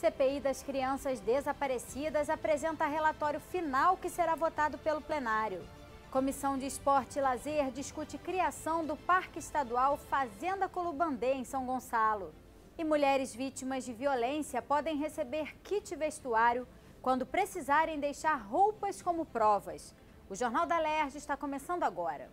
CPI das crianças desaparecidas apresenta relatório final que será votado pelo plenário. Comissão de Esporte e Lazer discute criação do Parque Estadual Fazenda Colubandê, em São Gonçalo. E mulheres vítimas de violência podem receber kit vestuário quando precisarem deixar roupas como provas. O Jornal da Lerge está começando agora.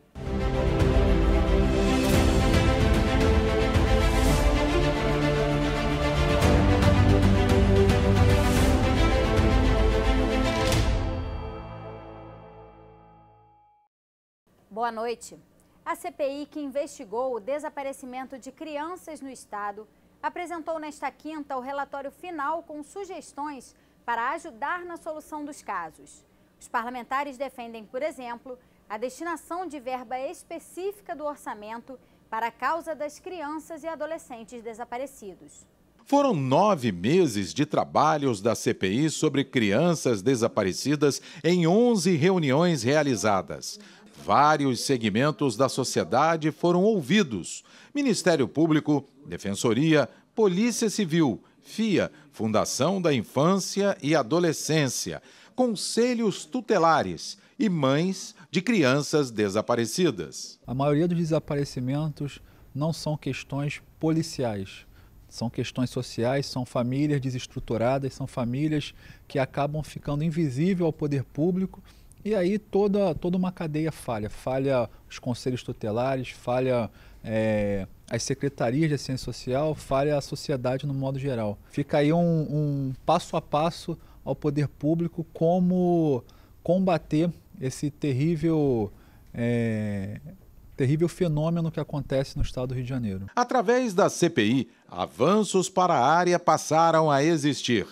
Boa noite. A CPI que investigou o desaparecimento de crianças no estado apresentou nesta quinta o relatório final com sugestões para ajudar na solução dos casos. Os parlamentares defendem, por exemplo, a destinação de verba específica do orçamento para a causa das crianças e adolescentes desaparecidos. Foram nove meses de trabalhos da CPI sobre crianças desaparecidas em 11 reuniões realizadas vários segmentos da sociedade foram ouvidos: Ministério Público, Defensoria, Polícia Civil, FIA, Fundação da Infância e Adolescência, Conselhos Tutelares e mães de crianças desaparecidas. A maioria dos desaparecimentos não são questões policiais, são questões sociais, são famílias desestruturadas, são famílias que acabam ficando invisível ao poder público e aí toda, toda uma cadeia falha. Falha os conselhos tutelares, falha é, as secretarias de assistência social, falha a sociedade no modo geral. Fica aí um, um passo a passo ao poder público como combater esse terrível é, terrível fenômeno que acontece no estado do Rio de Janeiro. Através da CPI, avanços para a área passaram a existir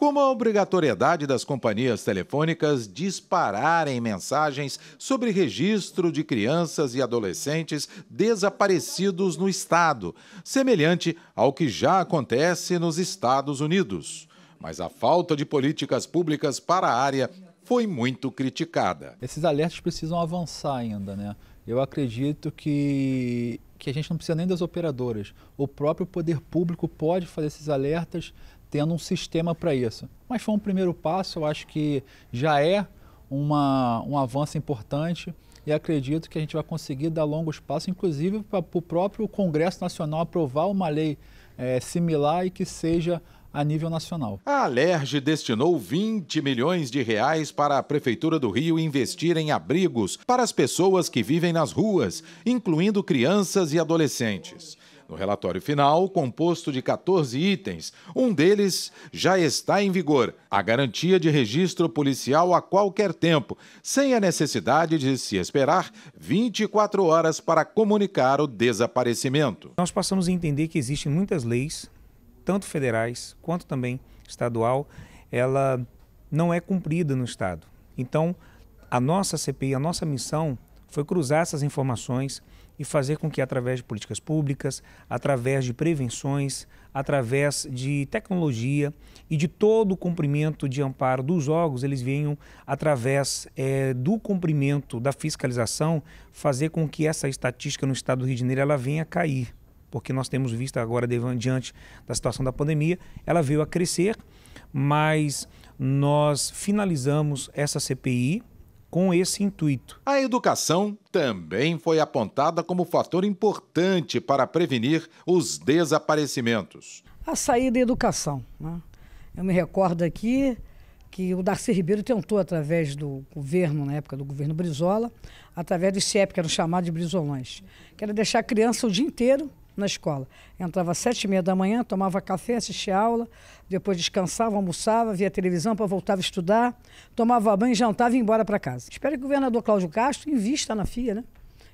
como a obrigatoriedade das companhias telefônicas dispararem mensagens sobre registro de crianças e adolescentes desaparecidos no Estado, semelhante ao que já acontece nos Estados Unidos. Mas a falta de políticas públicas para a área foi muito criticada. Esses alertas precisam avançar ainda, né? Eu acredito que que a gente não precisa nem das operadoras. O próprio poder público pode fazer esses alertas tendo um sistema para isso. Mas foi um primeiro passo, eu acho que já é uma, um avanço importante e acredito que a gente vai conseguir dar longos passos, inclusive para o próprio Congresso Nacional aprovar uma lei é, similar e que seja a nível nacional. A Alerj destinou 20 milhões de reais para a Prefeitura do Rio investir em abrigos para as pessoas que vivem nas ruas, incluindo crianças e adolescentes. No relatório final, composto de 14 itens, um deles já está em vigor: a garantia de registro policial a qualquer tempo, sem a necessidade de se esperar 24 horas para comunicar o desaparecimento. Nós passamos a entender que existem muitas leis, tanto federais quanto também estadual, ela não é cumprida no estado. Então, a nossa CPI, a nossa missão foi cruzar essas informações e fazer com que, através de políticas públicas, através de prevenções, através de tecnologia e de todo o cumprimento de amparo dos órgãos, eles venham, através é, do cumprimento da fiscalização, fazer com que essa estatística no estado do Rio de Janeiro ela venha a cair. Porque nós temos visto agora, diante da situação da pandemia, ela veio a crescer, mas nós finalizamos essa CPI com esse intuito. A educação também foi apontada como fator importante para prevenir os desaparecimentos. A saída da educação. Né? Eu me recordo aqui que o Darcy Ribeiro tentou, através do governo, na época do governo Brizola, através do CIEP, que era chamado de Brizolões, que era deixar a criança o dia inteiro na escola. Entrava às sete e meia da manhã, tomava café, assistia aula, depois descansava, almoçava, via televisão para voltava a estudar, tomava banho, jantava e ia embora para casa. Espero que o governador Cláudio Castro invista na FIA, né?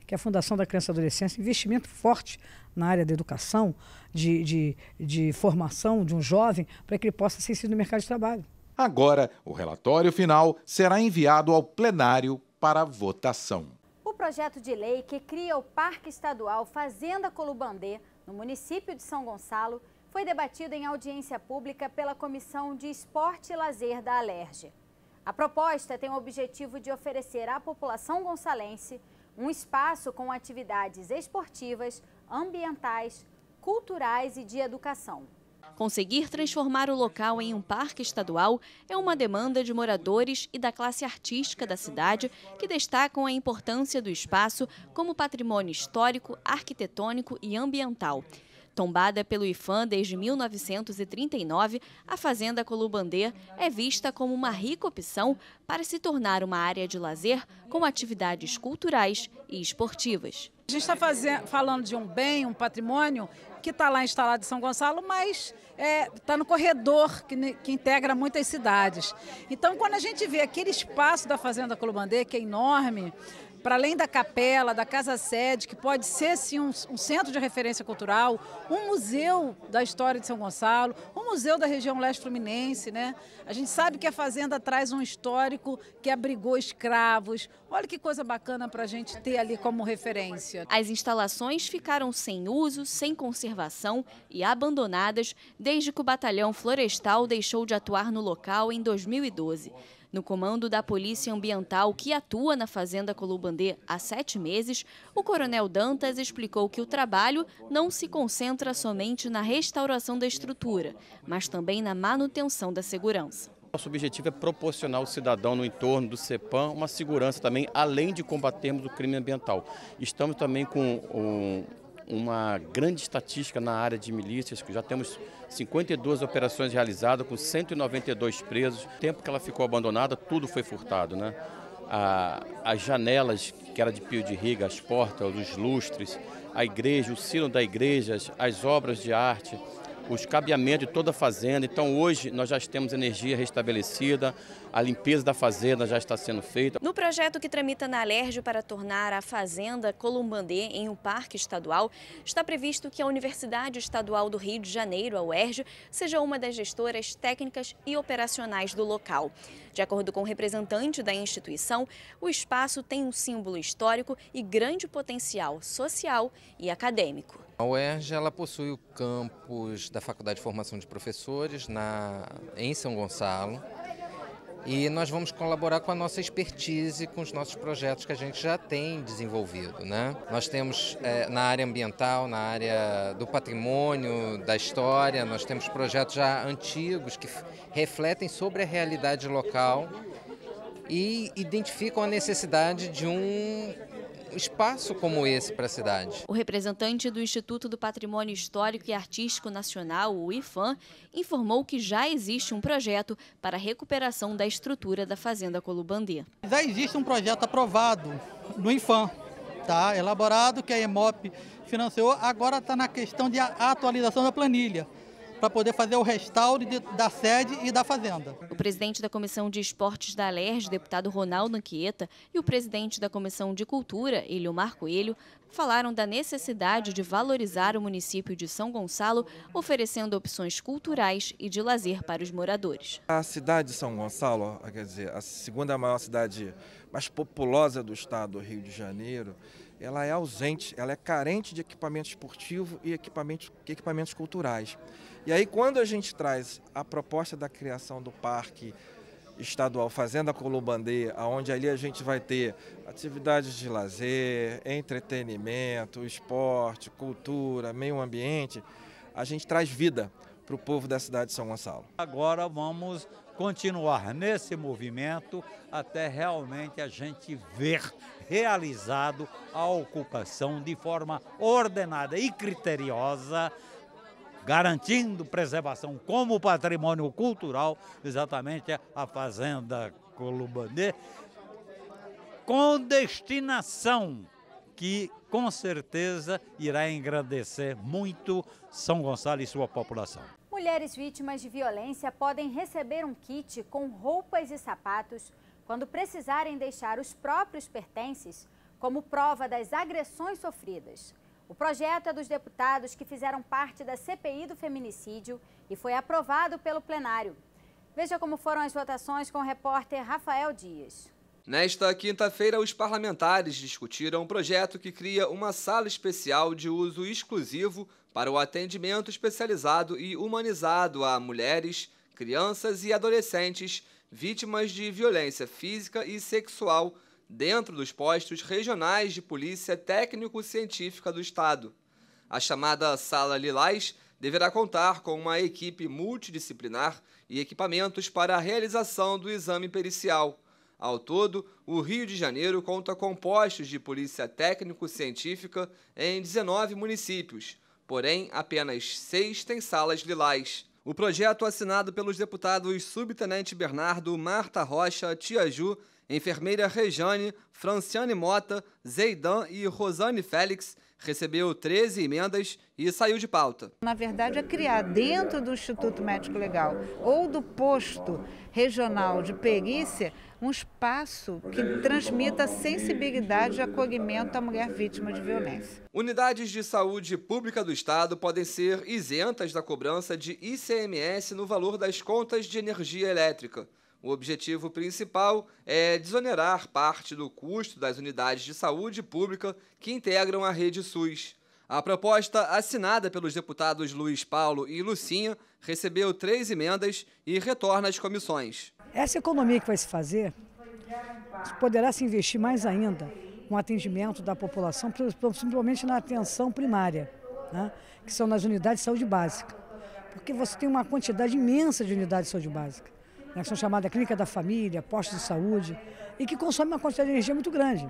que é a Fundação da Criança e Adolescência, investimento forte na área da educação, de, de, de formação de um jovem, para que ele possa ser inserido no mercado de trabalho. Agora, o relatório final será enviado ao plenário para votação projeto de lei que cria o Parque Estadual Fazenda Colubandê, no município de São Gonçalo, foi debatido em audiência pública pela Comissão de Esporte e Lazer da Alerge. A proposta tem o objetivo de oferecer à população gonçalense um espaço com atividades esportivas, ambientais, culturais e de educação. Conseguir transformar o local em um parque estadual é uma demanda de moradores e da classe artística da cidade que destacam a importância do espaço como patrimônio histórico, arquitetônico e ambiental. Tombada pelo IFAM desde 1939, a Fazenda Colubandê é vista como uma rica opção para se tornar uma área de lazer com atividades culturais e esportivas. A gente está falando de um bem, um patrimônio que está lá instalado em São Gonçalo, mas está é, tá no corredor que, que, integra muitas cidades. Então, quando a gente vê aquele espaço da Fazenda Colubandê, que é enorme, para além da capela, da casa sede, que pode ser sim um, um, centro de referência cultural, um museu da história de São Gonçalo, um museu da região leste fluminense, né? A gente sabe que a fazenda traz um histórico que abrigou escravos. Olha que coisa bacana para a gente ter ali como referência. As instalações ficaram sem uso, sem conservação e abandonadas desde que o batalhão florestal deixou de atuar no local em 2012. No comando da Polícia Ambiental, que atua na Fazenda Colubandê há sete meses, o coronel Dantas explicou que o trabalho não se concentra somente na restauração da estrutura, mas também na manutenção da segurança. Nosso objetivo é proporcionar ao cidadão no entorno do CEPAM uma segurança também, além de combatermos o crime ambiental. Estamos também com um uma grande estatística na área de milícias, que já temos 52 operações realizadas com 192 presos. O tempo que ela ficou abandonada, tudo foi furtado, né? A, as janelas, que era de pio de riga, as portas, os lustres, a igreja, o sino da igreja, as obras de arte, os cabeamentos de toda a fazenda. Então hoje nós já temos energia restabelecida, a limpeza da fazenda já está sendo feita. No projeto que tramita na Alérgio para tornar a fazenda Columbandê em um parque estadual, está previsto que a Universidade Estadual do Rio de Janeiro, a UERJ, seja uma das gestoras técnicas e operacionais do local. De acordo com o representante da instituição, o espaço tem um símbolo histórico e grande potencial social e acadêmico. A UERJ ela possui o campus da Faculdade de Formação de Professores na, em São Gonçalo. E nós vamos colaborar com a nossa expertise, com os nossos projetos que a gente já tem desenvolvido. Né? Nós temos é, na área ambiental, na área do patrimônio, da história, nós temos projetos já antigos que refletem sobre a realidade local e identificam a necessidade de um espaço como esse para a cidade. O representante do Instituto do Patrimônio Histórico e Artístico Nacional, o IFAM, informou que já existe um projeto para a recuperação da estrutura da Fazenda Colubandê. Já existe um projeto aprovado no IFAM, tá? elaborado, que a EMOP financiou, agora está na questão de atualização da planilha para poder fazer o restauro de, da sede e da fazenda. O presidente da Comissão de Esportes da Alerj, deputado Ronaldo Anquieta, e o presidente da Comissão de Cultura, Eliomar Coelho, falaram da necessidade de valorizar o município de São Gonçalo, oferecendo opções culturais e de lazer para os moradores. A cidade de São Gonçalo, quer dizer, a segunda maior cidade mais populosa do estado do Rio de Janeiro, ela é ausente, ela é carente de equipamento esportivo e equipamentos, equipamentos culturais. E aí, quando a gente traz a proposta da criação do parque estadual Fazenda Colubandê, onde ali a gente vai ter atividades de lazer, entretenimento, esporte, cultura, meio ambiente, a gente traz vida para o povo da cidade de São Gonçalo. Agora vamos continuar nesse movimento até realmente a gente ver realizado a ocupação de forma ordenada e criteriosa, garantindo preservação como patrimônio cultural, exatamente a Fazenda Colubanê, com destinação que com certeza irá engrandecer muito São Gonçalo e sua população. Mulheres vítimas de violência podem receber um kit com roupas e sapatos quando precisarem deixar os próprios pertences como prova das agressões sofridas. O projeto é dos deputados que fizeram parte da CPI do feminicídio e foi aprovado pelo plenário. Veja como foram as votações com o repórter Rafael Dias. Nesta quinta-feira, os parlamentares discutiram um projeto que cria uma sala especial de uso exclusivo para o atendimento especializado e humanizado a mulheres, crianças e adolescentes vítimas de violência física e sexual dentro dos postos regionais de polícia técnico-científica do Estado. A chamada Sala Lilás deverá contar com uma equipe multidisciplinar e equipamentos para a realização do exame pericial. Ao todo, o Rio de Janeiro conta com postos de polícia técnico-científica em 19 municípios, porém apenas seis têm salas lilás. O projeto assinado pelos deputados Subtenente Bernardo, Marta Rocha, Tia Ju, enfermeira Rejane, Franciane Mota, Zeidan e Rosane Félix recebeu 13 emendas e saiu de pauta. Na verdade, é criar dentro do Instituto Médico Legal ou do posto regional de perícia um espaço que transmita sensibilidade e acolhimento à mulher vítima de violência. Unidades de saúde pública do Estado podem ser isentas da cobrança de ICMS no valor das contas de energia elétrica. O objetivo principal é desonerar parte do custo das unidades de saúde pública que integram a rede SUS. A proposta, assinada pelos deputados Luiz Paulo e Lucinha, recebeu três emendas e retorna às comissões. Essa economia que vai se fazer poderá se investir mais ainda no atendimento da população, principalmente na atenção primária, né? que são nas unidades de saúde básica. Porque você tem uma quantidade imensa de unidades de saúde básica né, que são chamadas clínica da família, postos de saúde, e que consomem uma quantidade de energia muito grande.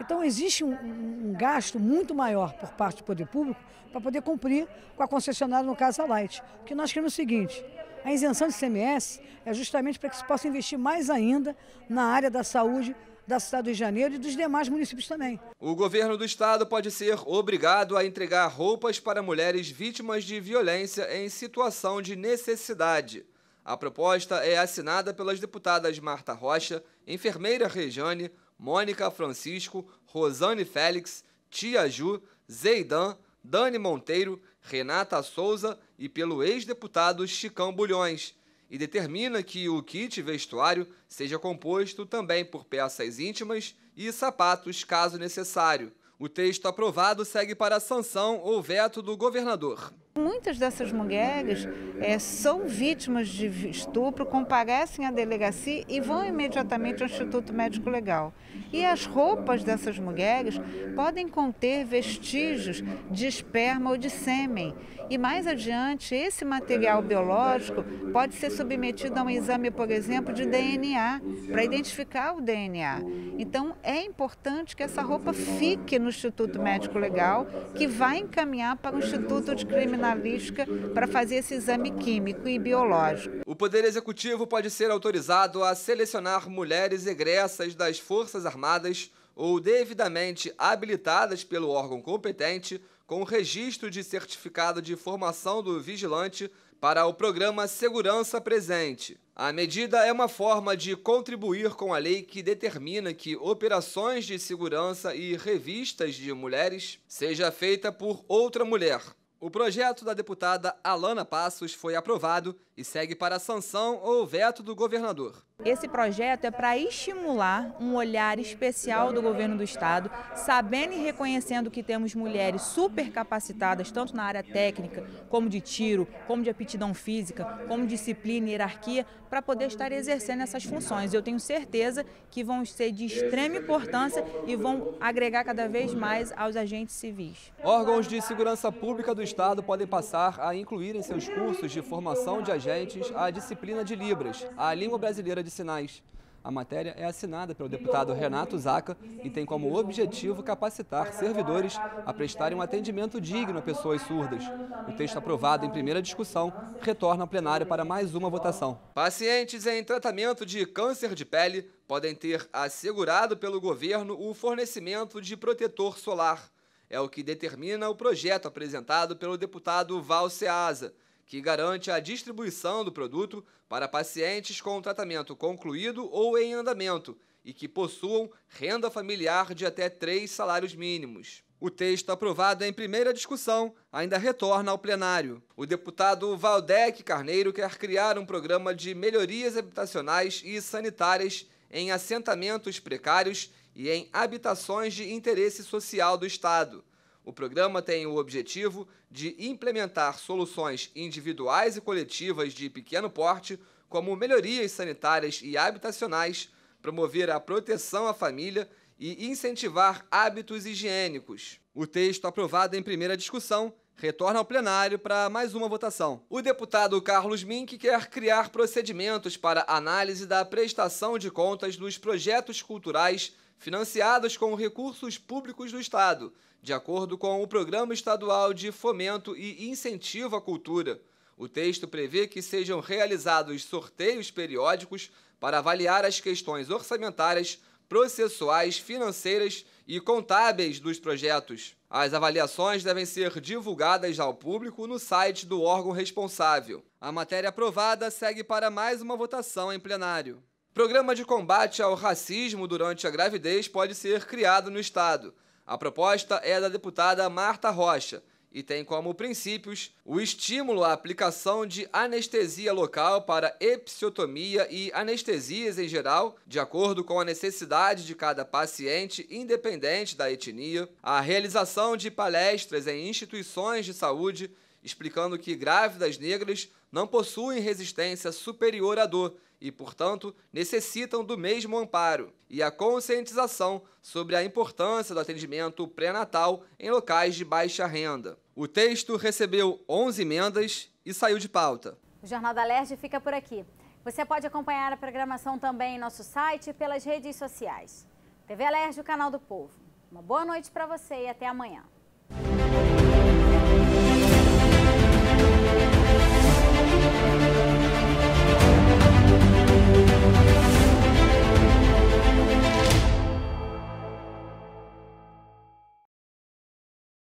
Então existe um, um, um gasto muito maior por parte do poder público para poder cumprir com a concessionária, no caso a Light. O que nós queremos é o seguinte, a isenção de CMS é justamente para que se possa investir mais ainda na área da saúde da cidade do Rio de Janeiro e dos demais municípios também. O governo do estado pode ser obrigado a entregar roupas para mulheres vítimas de violência em situação de necessidade. A proposta é assinada pelas deputadas Marta Rocha, enfermeira Rejane, Mônica Francisco, Rosane Félix, Tia Ju, Zeidan, Dani Monteiro, Renata Souza e pelo ex-deputado Chicão Bulhões, e determina que o kit vestuário seja composto também por peças íntimas e sapatos, caso necessário. O texto aprovado segue para sanção ou veto do governador. Muitas dessas mulheres é, são vítimas de estupro, comparecem à delegacia e vão imediatamente ao Instituto Médico Legal. E as roupas dessas mulheres podem conter vestígios de esperma ou de sêmen. E mais adiante, esse material biológico pode ser submetido a um exame, por exemplo, de DNA, para identificar o DNA. Então, é importante que essa roupa fique no Instituto Médico Legal, que vai encaminhar para o Instituto de Criminalidade jornalística para fazer esse exame químico e biológico. O Poder Executivo pode ser autorizado a selecionar mulheres egressas das Forças Armadas ou devidamente habilitadas pelo órgão competente com registro de certificado de formação do vigilante para o programa Segurança Presente. A medida é uma forma de contribuir com a lei que determina que operações de segurança e revistas de mulheres seja feita por outra mulher. O projeto da deputada Alana Passos foi aprovado e segue para a sanção ou veto do governador. Esse projeto é para estimular um olhar especial do governo do estado, sabendo e reconhecendo que temos mulheres supercapacitadas, tanto na área técnica, como de tiro, como de aptidão física, como disciplina e hierarquia, para poder estar exercendo essas funções. Eu tenho certeza que vão ser de extrema importância e vão agregar cada vez mais aos agentes civis. Órgãos de segurança pública do estado podem passar a incluir em seus cursos de formação de agentes emergentes à disciplina de Libras, a língua brasileira de sinais. A matéria é assinada pelo deputado Renato Zaca e tem como objetivo capacitar servidores a prestarem um atendimento digno a pessoas surdas. O texto aprovado em primeira discussão retorna ao plenário para mais uma votação. Pacientes em tratamento de câncer de pele podem ter assegurado pelo governo o fornecimento de protetor solar. É o que determina o projeto apresentado pelo deputado Val Seasa que garante a distribuição do produto para pacientes com tratamento concluído ou em andamento e que possuam renda familiar de até três salários mínimos. O texto aprovado em primeira discussão ainda retorna ao plenário. O deputado Valdec Carneiro quer criar um programa de melhorias habitacionais e sanitárias em assentamentos precários e em habitações de interesse social do Estado. O programa tem o objetivo de implementar soluções individuais e coletivas de pequeno porte, como melhorias sanitárias e habitacionais, promover a proteção à família e incentivar hábitos higiênicos. O texto aprovado em primeira discussão retorna ao plenário para mais uma votação. O deputado Carlos Mink quer criar procedimentos para análise da prestação de contas dos projetos culturais financiadas com recursos públicos do Estado, de acordo com o Programa Estadual de Fomento e Incentivo à Cultura. O texto prevê que sejam realizados sorteios periódicos para avaliar as questões orçamentárias, processuais, financeiras e contábeis dos projetos. As avaliações devem ser divulgadas ao público no site do órgão responsável. A matéria aprovada segue para mais uma votação em plenário. Programa de combate ao racismo durante a gravidez pode ser criado no Estado. A proposta é da deputada Marta Rocha e tem como princípios o estímulo à aplicação de anestesia local para episiotomia e anestesias em geral, de acordo com a necessidade de cada paciente, independente da etnia, a realização de palestras em instituições de saúde explicando que grávidas negras não possuem resistência superior à dor e, portanto, necessitam do mesmo amparo e a conscientização sobre a importância do atendimento pré-natal em locais de baixa renda. O texto recebeu 11 emendas e saiu de pauta. O Jornal da Leste fica por aqui. Você pode acompanhar a programação também em nosso site e pelas redes sociais. TV Alerj, o canal do povo. Uma boa noite para você e até amanhã.